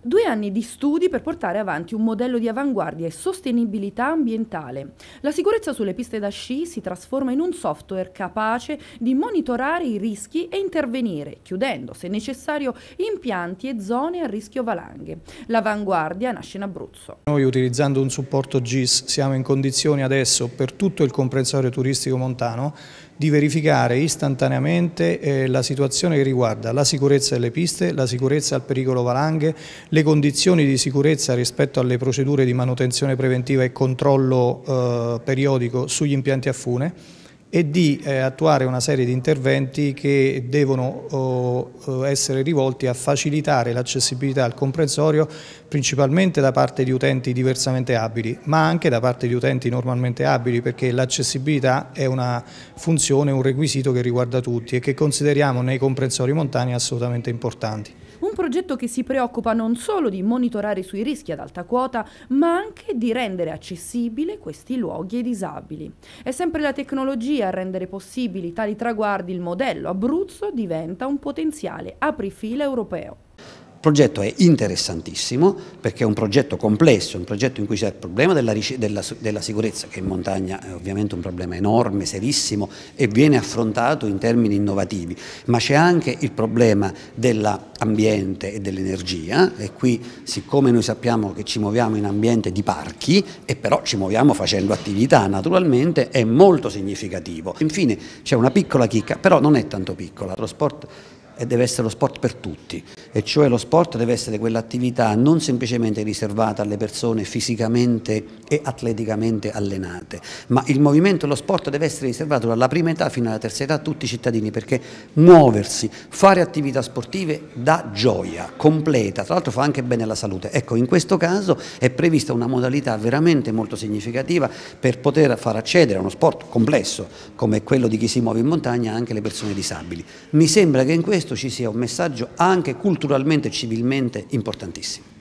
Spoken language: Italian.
Due anni di studi per portare avanti un modello di avanguardia e sostenibilità ambientale. La sicurezza sulle piste da sci si trasforma in un software capace di monitorare i rischi e intervenire, chiudendo, se necessario, impianti e zone a rischio valanghe. L'avanguardia nasce in Abruzzo. Noi utilizzando un supporto GIS siamo in condizioni adesso per tutto il comprensorio turistico montano di verificare istantaneamente eh, la situazione che riguarda la sicurezza delle piste, la sicurezza al pericolo valanghe, le condizioni di sicurezza rispetto alle procedure di manutenzione preventiva e controllo eh, periodico sugli impianti a fune, e di eh, attuare una serie di interventi che devono oh, eh, essere rivolti a facilitare l'accessibilità al comprensorio principalmente da parte di utenti diversamente abili ma anche da parte di utenti normalmente abili perché l'accessibilità è una funzione, un requisito che riguarda tutti e che consideriamo nei comprensori montani assolutamente importanti un progetto che si preoccupa non solo di monitorare sui rischi ad alta quota, ma anche di rendere accessibile questi luoghi ai disabili. È sempre la tecnologia a rendere possibili tali traguardi, il modello Abruzzo diventa un potenziale aprifile europeo. Il progetto è interessantissimo perché è un progetto complesso, un progetto in cui c'è il problema della, della, della, sicurezza, che in montagna è ovviamente un problema enorme, serissimo e viene affrontato in termini innovativi, ma c'è anche il problema dell'ambiente e dell'energia e qui siccome noi sappiamo che ci muoviamo in ambiente di parchi e però ci muoviamo facendo attività naturalmente è molto significativo. Infine c'è una piccola chicca, però non è tanto piccola, lo sport e deve essere lo sport per tutti, e cioè lo sport deve essere quell'attività non semplicemente riservata alle persone fisicamente e atleticamente allenate, ma il movimento e lo sport deve essere riservato dalla prima età fino alla terza età a tutti i cittadini, perché muoversi, fare attività sportive dà gioia completa, tra l'altro fa anche bene alla salute. Ecco, in questo caso è prevista una modalità veramente molto significativa per poter far accedere a uno sport complesso come quello di chi si muove in montagna anche le persone disabili. Mi sembra che in questo questo ci sia un messaggio anche culturalmente e civilmente importantissimo.